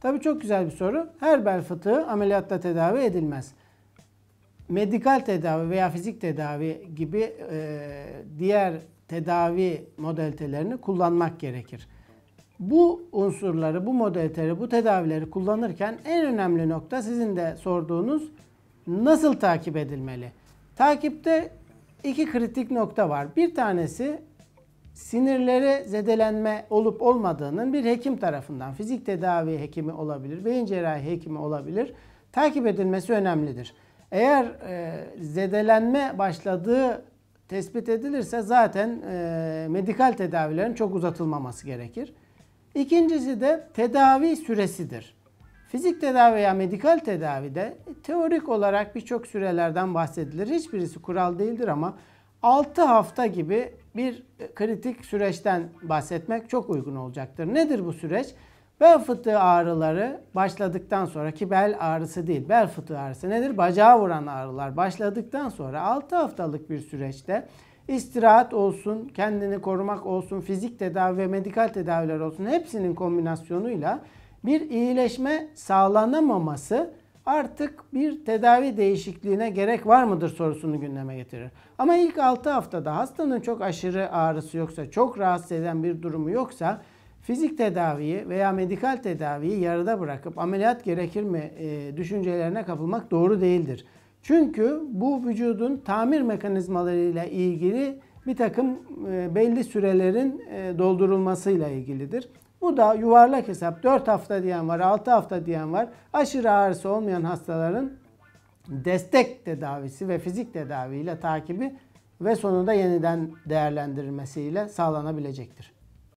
Tabii çok güzel bir soru. Her bel fıtığı ameliyatta tedavi edilmez. Medikal tedavi veya fizik tedavi gibi e, diğer tedavi modalitelerini kullanmak gerekir. Bu unsurları, bu modaliteleri, bu tedavileri kullanırken en önemli nokta sizin de sorduğunuz nasıl takip edilmeli? Takipte iki kritik nokta var. Bir tanesi sinirlere zedelenme olup olmadığının bir hekim tarafından, fizik tedavi hekimi olabilir, beyin cerrahi hekimi olabilir, takip edilmesi önemlidir. Eğer e, zedelenme başladığı tespit edilirse zaten e, medikal tedavilerin çok uzatılmaması gerekir. İkincisi de tedavi süresidir. Fizik tedavi veya medikal tedavide teorik olarak birçok sürelerden bahsedilir. Hiçbirisi kural değildir ama 6 hafta gibi bir kritik süreçten bahsetmek çok uygun olacaktır. Nedir bu süreç? Bel fıtığı ağrıları başladıktan sonra ki bel ağrısı değil bel fıtığı ağrısı nedir? Bacağa vuran ağrılar başladıktan sonra 6 haftalık bir süreçte istirahat olsun, kendini korumak olsun, fizik tedavi ve medikal tedaviler olsun hepsinin kombinasyonuyla bir iyileşme sağlanamaması artık bir tedavi değişikliğine gerek var mıdır sorusunu gündeme getirir. Ama ilk 6 haftada hastanın çok aşırı ağrısı yoksa, çok rahatsız eden bir durumu yoksa fizik tedaviyi veya medikal tedaviyi yarıda bırakıp ameliyat gerekir mi e, düşüncelerine kapılmak doğru değildir. Çünkü bu vücudun tamir mekanizmalarıyla ilgili bir takım e, belli sürelerin e, doldurulmasıyla ilgilidir. Bu da yuvarlak hesap 4 hafta diyen var 6 hafta diyen var. Aşırı ağrısı olmayan hastaların destek tedavisi ve fizik tedaviyle takibi ve sonunda yeniden değerlendirilmesiyle sağlanabilecektir.